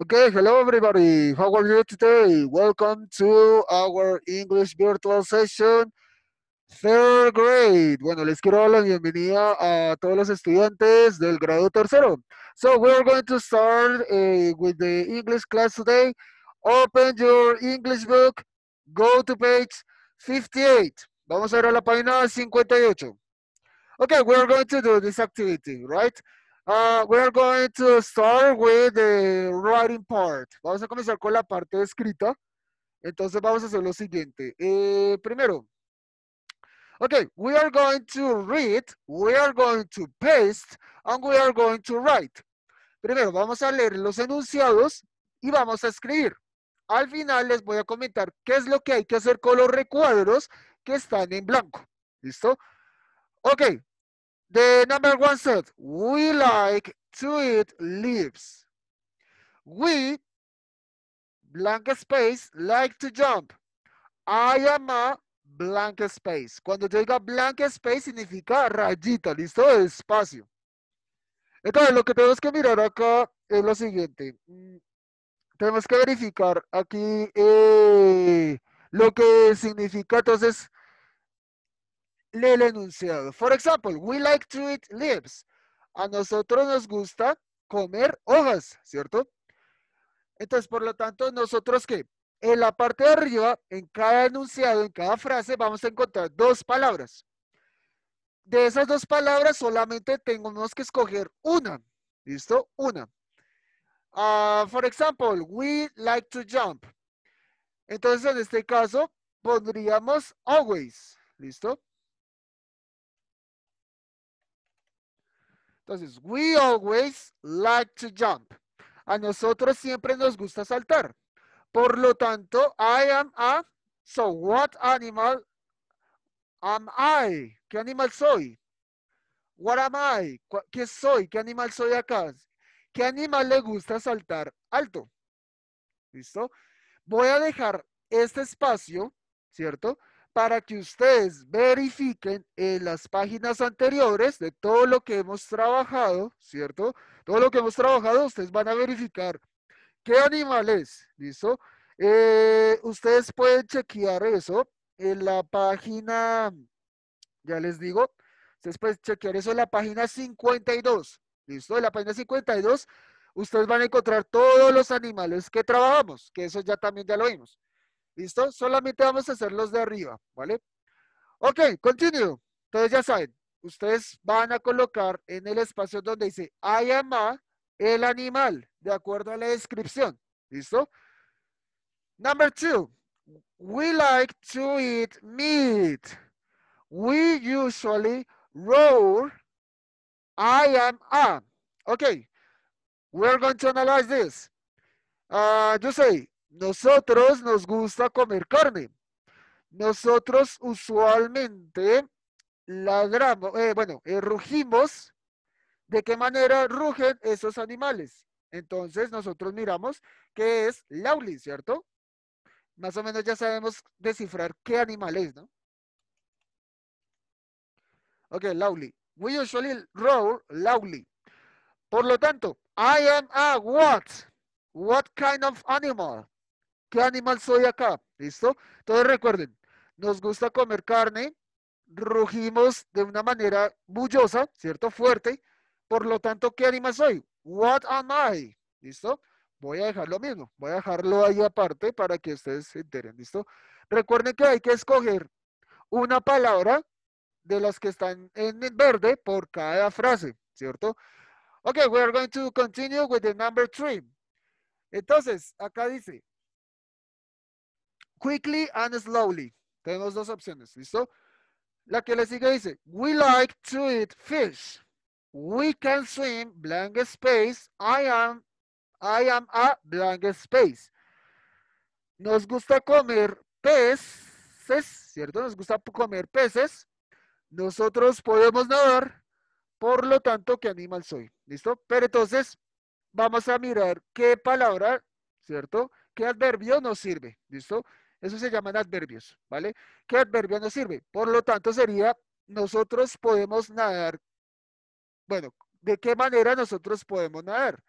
Okay, hello everybody. How are you today? Welcome to our English virtual session, third grade. Bueno, les quiero dar la bienvenida a todos los estudiantes del grado tercero. So we're going to start uh, with the English class today. Open your English book. Go to page 58. Vamos a ir a la página 58. Okay, we're going to do this activity, right? Ah, we are going to start with the writing part. Vamos a comenzar con la parte escrita. Entonces vamos a hacer lo siguiente. Eh, primero, okay, we are going to read, we are going to paste, and we are going to write. Primero, vamos a leer los enunciados y vamos a escribir. Al final les voy a comentar qué es lo que hay que hacer con los recuadros que están en blanco. ¿Listo? Ok, The number one said, we like to eat leaves. We, blank space, like to jump. I am a blank space. Cuando yo diga blank space significa rayita, ¿listo? Espacio. Entonces, lo que tenemos que mirar acá es lo siguiente. Mm, tenemos que verificar aquí eh, lo que significa, entonces, el enunciado. For example, we like to eat leaves. A nosotros nos gusta comer hojas, ¿cierto? Entonces, por lo tanto, nosotros que En la parte de arriba, en cada enunciado, en cada frase, vamos a encontrar dos palabras. De esas dos palabras, solamente tenemos que escoger una. ¿Listo? Una. por ah, for example, we like to jump. Entonces, en este caso, pondríamos always. ¿Listo? Entonces, we always like to jump. A nosotros siempre nos gusta saltar. Por lo tanto, I am a, so what animal am I? ¿Qué animal soy? What am I? ¿Qué soy? ¿Qué animal soy acá? ¿Qué animal le gusta saltar alto? ¿Listo? Voy a dejar este espacio, ¿cierto? para que ustedes verifiquen en las páginas anteriores de todo lo que hemos trabajado, ¿cierto? Todo lo que hemos trabajado, ustedes van a verificar qué animales? ¿listo? Eh, ustedes pueden chequear eso en la página, ya les digo, ustedes pueden chequear eso en la página 52, ¿listo? En la página 52, ustedes van a encontrar todos los animales que trabajamos, que eso ya también ya lo vimos. ¿Listo? Solamente vamos a hacer los de arriba, ¿vale? Ok, continue. Entonces ya saben, ustedes van a colocar en el espacio donde dice I am a, el animal, de acuerdo a la descripción. ¿Listo? Number two, we like to eat meat. We usually roar I am a. Okay, we're going to analyze this. Ah, you say, nosotros nos gusta comer carne. Nosotros usualmente ladramos, eh, bueno, eh, rugimos. ¿De qué manera rugen esos animales? Entonces nosotros miramos que es Lauli, ¿cierto? Más o menos ya sabemos descifrar qué animal es, ¿no? Ok, lauli. We usually roll lauli. Por lo tanto, I am a what? What kind of animal? ¿Qué animal soy acá? ¿Listo? Entonces recuerden, nos gusta comer carne, rugimos de una manera bullosa, ¿cierto? Fuerte. Por lo tanto, ¿qué animal soy? What am I? ¿Listo? Voy a dejar lo mismo. Voy a dejarlo ahí aparte para que ustedes se enteren. ¿Listo? Recuerden que hay que escoger una palabra de las que están en verde por cada frase, ¿cierto? Ok, we are going to continue with the number three. Entonces, acá dice, quickly and slowly. Tenemos dos opciones, ¿listo? La que le sigue dice, we like to eat fish. We can swim, blank space. I am, I am a blank space. Nos gusta comer peces, ¿cierto? Nos gusta comer peces. Nosotros podemos nadar. Por lo tanto, ¿qué animal soy? ¿Listo? Pero entonces, vamos a mirar qué palabra, ¿cierto? ¿Qué adverbio nos sirve? ¿Listo? Eso se llaman adverbios, ¿vale? ¿Qué adverbio nos sirve? Por lo tanto, sería, nosotros podemos nadar. Bueno, ¿de qué manera nosotros podemos nadar?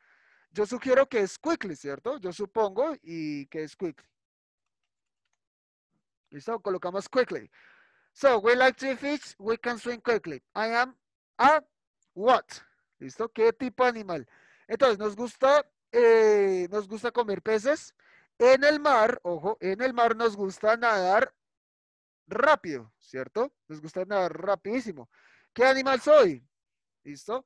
Yo sugiero que es quickly, ¿cierto? Yo supongo y que es quickly. ¿Listo? Colocamos quickly. So, we like to fish, we can swim quickly. I am a what? ¿Listo? ¿Qué tipo de animal? Entonces, nos gusta, eh, nos gusta comer peces, en el mar, ojo, en el mar nos gusta nadar rápido, ¿cierto? Nos gusta nadar rapidísimo. ¿Qué animal soy? ¿Listo?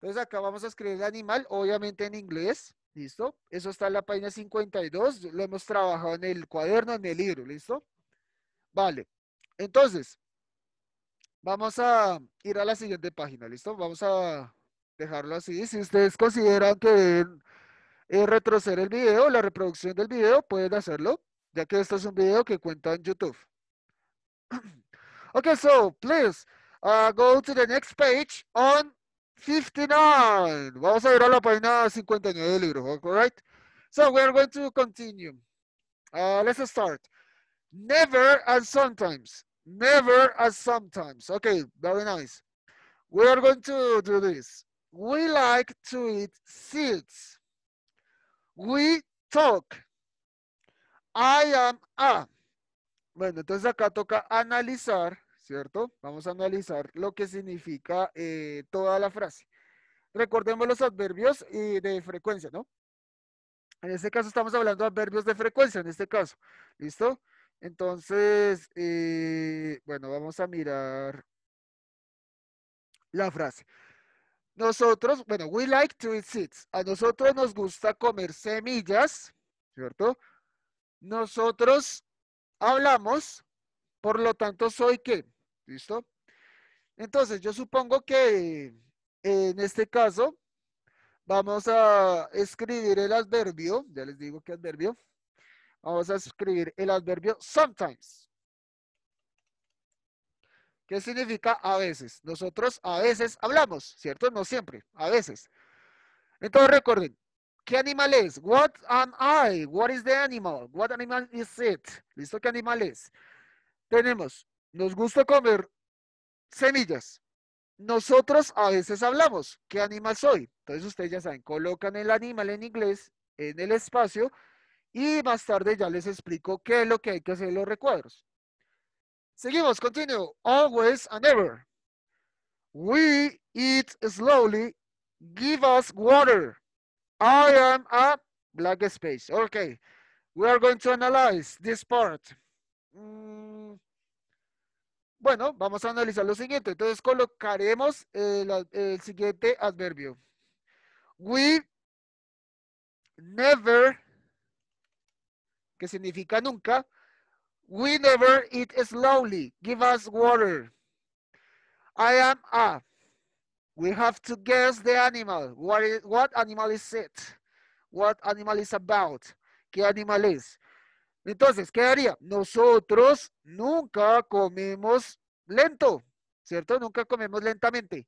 Entonces acá vamos a escribir animal, obviamente en inglés, ¿listo? Eso está en la página 52, lo hemos trabajado en el cuaderno, en el libro, ¿listo? Vale, entonces, vamos a ir a la siguiente página, ¿listo? Vamos a dejarlo así. Si ustedes consideran que eh, retroceder el video, la reproducción del video, pueden hacerlo, ya que esto es un video que cuenta en YouTube. okay, so please uh, go to the next page on 59. Vamos a ir a la página 59 del libro, alright? So we're going to continue. Uh, let's start. Never and sometimes. Never as sometimes. Okay, very nice. We are going to do this. We like to eat seeds. We talk. I am a. Bueno, entonces acá toca analizar, ¿cierto? Vamos a analizar lo que significa eh, toda la frase. Recordemos los adverbios eh, de frecuencia, ¿no? En este caso estamos hablando de adverbios de frecuencia, en este caso. ¿Listo? Entonces, eh, bueno, vamos a mirar la frase. Nosotros, bueno, we like to eat seeds. A nosotros nos gusta comer semillas, ¿cierto? Nosotros hablamos, por lo tanto, soy que. ¿listo? Entonces, yo supongo que en este caso vamos a escribir el adverbio, ya les digo qué adverbio, vamos a escribir el adverbio sometimes, ¿Qué significa a veces? Nosotros a veces hablamos, ¿cierto? No siempre, a veces. Entonces recuerden, ¿qué animal es? What am I? What is the animal? What animal is it? ¿Listo? ¿Qué animal es? Tenemos, nos gusta comer semillas. Nosotros a veces hablamos, ¿qué animal soy? Entonces ustedes ya saben, colocan el animal en inglés en el espacio y más tarde ya les explico qué es lo que hay que hacer en los recuadros. Seguimos, continue. Always and ever. We eat slowly. Give us water. I am a black space. Okay. We are going to analyze this part. Mm. Bueno, vamos a analizar lo siguiente. Entonces colocaremos eh, el siguiente adverbio. We never, que significa nunca, We never eat slowly. Give us water. I am a. We have to guess the animal. What, is, what animal is it? What animal is about? ¿Qué animal es? Entonces, ¿qué haría? Nosotros nunca comemos lento, ¿cierto? Nunca comemos lentamente.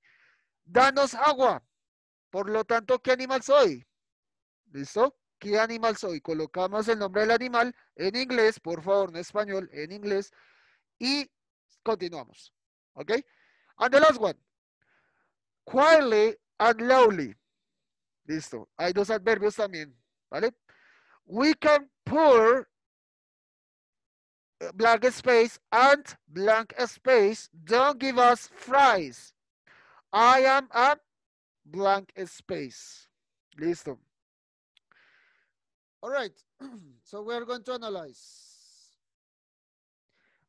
Danos agua. Por lo tanto, ¿qué animal soy? ¿Listo? ¿Qué animal soy? Colocamos el nombre del animal en inglés, por favor, no español, en inglés. Y continuamos. ¿Ok? And the last one. Quietly and loudly. Listo. Hay dos adverbios también. ¿Vale? We can pour blank space and blank space. Don't give us fries. I am a blank space. Listo. All right, so we're going to analyze.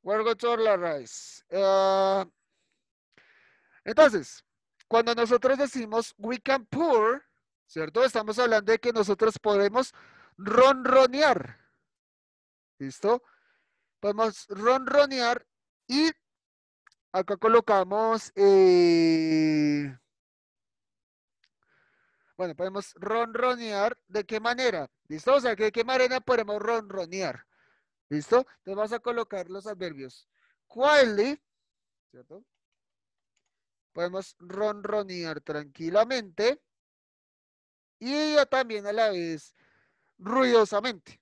We're going to analyze. Uh, entonces, cuando nosotros decimos we can pour, ¿cierto? Estamos hablando de que nosotros podemos ronronear. ¿Listo? Podemos ronronear y acá colocamos eh, bueno, podemos ronronear. ¿De qué manera? ¿Listo? O sea, ¿de qué manera podemos ronronear? ¿Listo? Entonces vas a colocar los adverbios. Quietly, ¿cierto? Podemos ronronear tranquilamente. Y también a la vez ruidosamente.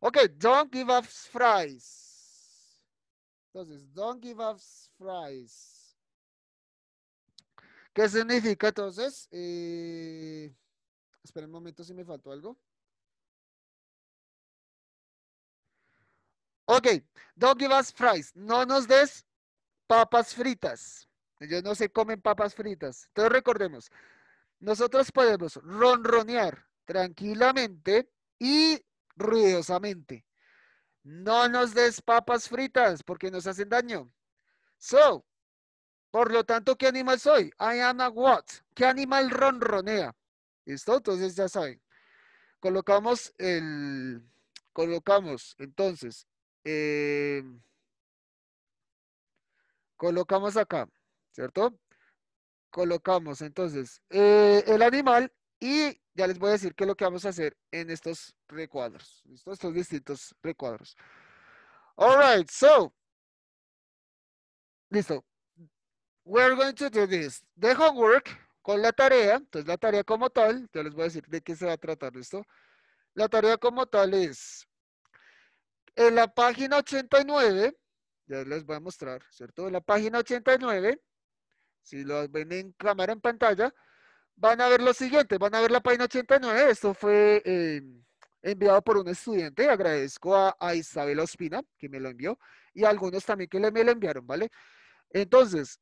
Ok, don't give up fries. Entonces, don't give up fries. ¿Qué significa entonces? Eh, espera un momento si me faltó algo. Ok, don't give us fries. No nos des papas fritas. Ellos no se comen papas fritas. Entonces recordemos, nosotros podemos ronronear tranquilamente y ruidosamente. No nos des papas fritas porque nos hacen daño. So, por lo tanto, ¿qué animal soy? I am a what? ¿Qué animal ronronea? ¿Listo? Entonces ya saben. Colocamos el... Colocamos, entonces... Eh, colocamos acá, ¿cierto? Colocamos, entonces, eh, el animal y ya les voy a decir qué es lo que vamos a hacer en estos recuadros. ¿Listo? Estos distintos recuadros. All right, so. Listo. We're going to do this. The homework con la tarea, entonces la tarea como tal, ya les voy a decir de qué se va a tratar esto. La tarea como tal es, en la página 89, ya les voy a mostrar, ¿cierto? En la página 89, si lo ven en cámara, en pantalla, van a ver lo siguiente, van a ver la página 89, esto fue eh, enviado por un estudiante, agradezco a, Isabel Ospina, que me lo envió, y a algunos también que le, me lo enviaron, ¿vale? Entonces,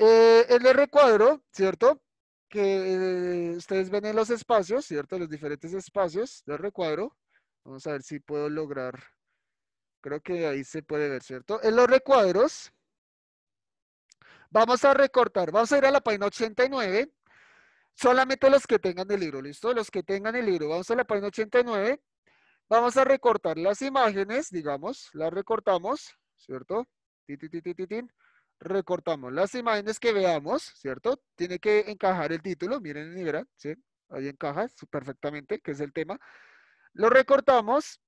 en eh, el recuadro, ¿cierto? Que eh, ustedes ven en los espacios, ¿cierto? Los diferentes espacios del recuadro. Vamos a ver si puedo lograr. Creo que ahí se puede ver, ¿cierto? En los recuadros, vamos a recortar. Vamos a ir a la página 89. Solamente los que tengan el libro, ¿listo? Los que tengan el libro. Vamos a la página 89. Vamos a recortar las imágenes, digamos. Las recortamos, ¿cierto? ti recortamos las imágenes que veamos, ¿cierto? Tiene que encajar el título, miren verán, ¿sí? Ahí encaja perfectamente, que es el tema. Lo recortamos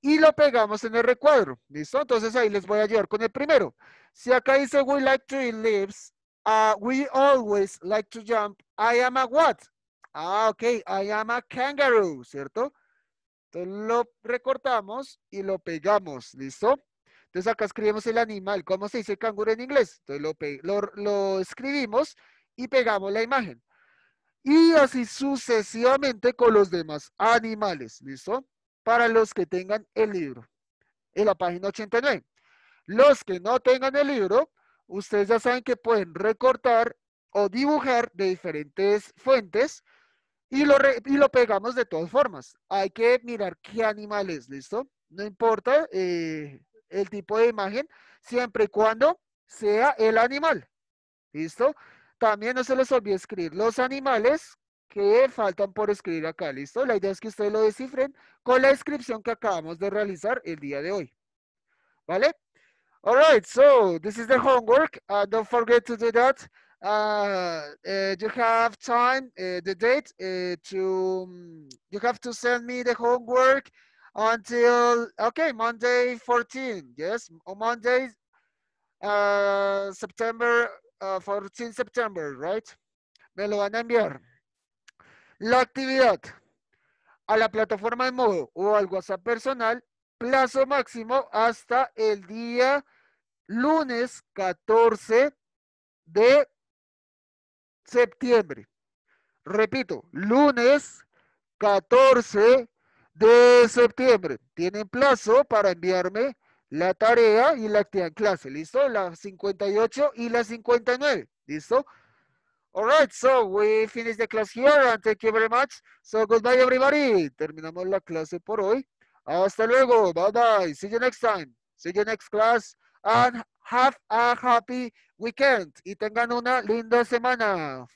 y lo pegamos en el recuadro, ¿listo? Entonces ahí les voy a llevar con el primero. Si acá dice we like to eat leaves, uh, we always like to jump, I am a what? Ah, ok, I am a kangaroo, ¿cierto? Entonces lo recortamos y lo pegamos, ¿listo? Entonces acá escribimos el animal, ¿cómo se dice canguro en inglés? Entonces lo, escribimos y pegamos la imagen. Y así sucesivamente con los demás animales, ¿listo? Para los que tengan el libro, en la página 89. Los que no tengan el libro, ustedes ya saben que pueden recortar o dibujar de diferentes fuentes y lo, y lo pegamos de todas formas. Hay que mirar qué animal es, ¿listo? No importa, eh, el tipo de imagen, siempre y cuando sea el animal. ¿Listo? También no se les olvide escribir los animales que faltan por escribir acá. ¿Listo? La idea es que ustedes lo descifren con la descripción que acabamos de realizar el día de hoy. ¿Vale? All right, so this is the homework. Uh, don't forget to do that. Uh, uh, you have time, the date to, um, you have to send me the homework until, okay, Monday 14, yes, Monday, uh, September, 14 uh, September, right? Me lo van a enviar. La actividad a la plataforma de modo o al WhatsApp personal, plazo máximo hasta el día lunes 14 de septiembre. Repito, lunes 14 de septiembre. Tienen plazo para enviarme la tarea y la actividad clase. ¿Listo? La 58 y la 59. ¿Listo? All right, so we finish the class here and thank you very much. So goodbye everybody. Terminamos la clase por hoy. Hasta luego. Bye bye. See you next time. See you next class. And have a happy weekend. Y tengan una linda semana.